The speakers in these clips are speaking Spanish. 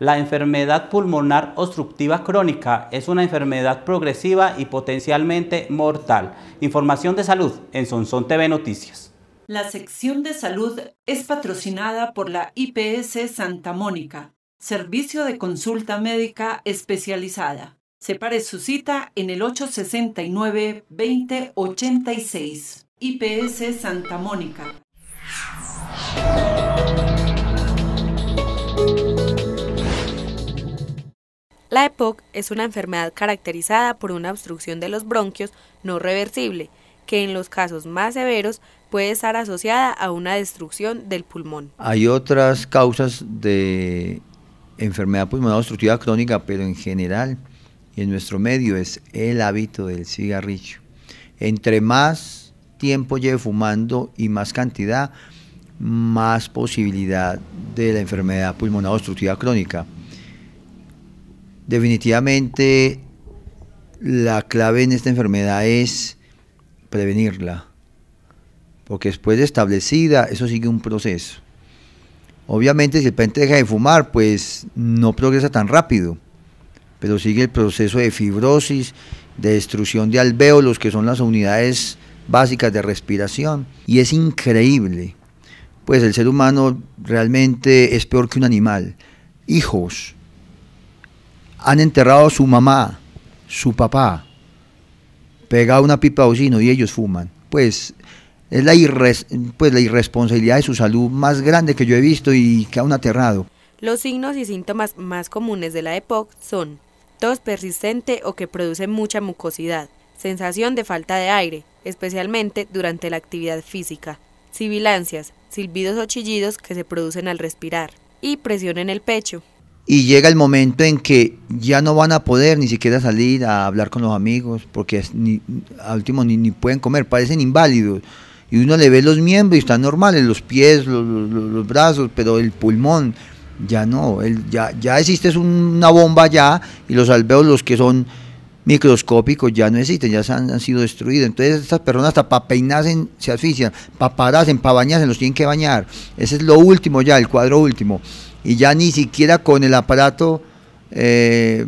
La enfermedad pulmonar obstructiva crónica es una enfermedad progresiva y potencialmente mortal. Información de salud en Sonsón TV Noticias. La sección de salud es patrocinada por la IPS Santa Mónica, servicio de consulta médica especializada. Separe su cita en el 869-2086. IPS Santa Mónica. La EPOC es una enfermedad caracterizada por una obstrucción de los bronquios no reversible, que en los casos más severos puede estar asociada a una destrucción del pulmón. Hay otras causas de enfermedad pulmonar obstructiva crónica, pero en general en nuestro medio es el hábito del cigarrillo. Entre más tiempo lleve fumando y más cantidad, más posibilidad de la enfermedad pulmonar obstructiva crónica. Definitivamente la clave en esta enfermedad es prevenirla, porque después de establecida, eso sigue un proceso. Obviamente, si el paciente deja de fumar, pues no progresa tan rápido, pero sigue el proceso de fibrosis, de destrucción de alvéolos, que son las unidades básicas de respiración, y es increíble. Pues el ser humano realmente es peor que un animal. Hijos, han enterrado a su mamá, su papá, pegado una pipa de bocino y ellos fuman. Pues es la, pues, la irresponsabilidad de su salud más grande que yo he visto y que aún aterrado. Los signos y síntomas más comunes de la EPOC son tos persistente o que produce mucha mucosidad, sensación de falta de aire, especialmente durante la actividad física, sibilancias, silbidos o chillidos que se producen al respirar y presión en el pecho, y llega el momento en que ya no van a poder ni siquiera salir a hablar con los amigos, porque ni, al último ni, pueden comer, parecen inválidos. Y uno le ve los miembros y están normales, los pies, los, brazos, pero el pulmón, ya no, ya, ya existe una bomba ya y los alveolos los que son microscópicos, ya no existen, ya han, sido destruidos. Entonces estas personas hasta para peinarse se asfixian, para pararse, para bañarse, los tienen que bañar. Ese es lo último ya, el cuadro último y ya ni siquiera con el aparato eh,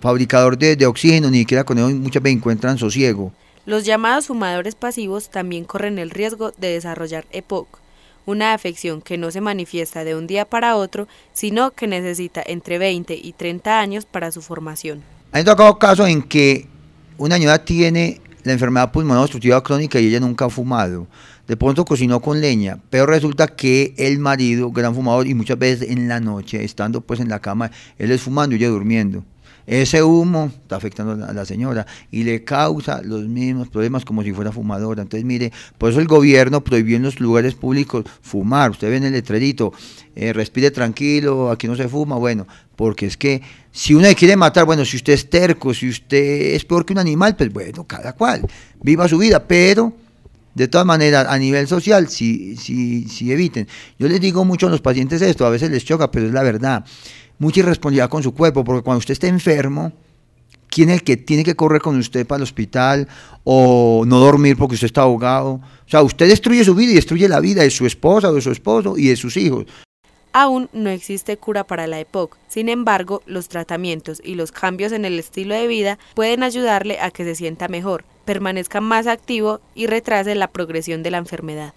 fabricador de, oxígeno, ni siquiera con ellos muchas veces encuentran sosiego. Los llamados fumadores pasivos también corren el riesgo de desarrollar EPOC, una afección que no se manifiesta de un día para otro, sino que necesita entre 20 y 30 años para su formación. Hay tocado casos en que una señora tiene la enfermedad pulmonar obstructiva crónica y ella nunca ha fumado. De pronto cocinó con leña, pero resulta que el marido, gran fumador, y muchas veces en la noche, estando pues en la cama, él es fumando y ella durmiendo. Ese humo está afectando a la señora y le causa los mismos problemas como si fuera fumadora. Entonces, mire, por eso el gobierno prohibió en los lugares públicos fumar. Usted ve en el letrerito, eh, respire tranquilo, aquí no se fuma. Bueno, porque es que si uno le quiere matar, bueno, si usted es terco, si usted es peor que un animal, pues bueno, cada cual, viva su vida, pero de todas maneras, a nivel social, si, si, si eviten. Yo les digo mucho a los pacientes esto, a veces les choca, pero es la verdad. Mucha irresponsabilidad con su cuerpo, porque cuando usted está enfermo, ¿quién es el que tiene que correr con usted para el hospital o no dormir porque usted está ahogado? O sea, usted destruye su vida y destruye la vida de su esposa, o de su esposo y de sus hijos. Aún no existe cura para la EPOC, sin embargo, los tratamientos y los cambios en el estilo de vida pueden ayudarle a que se sienta mejor, permanezca más activo y retrase la progresión de la enfermedad.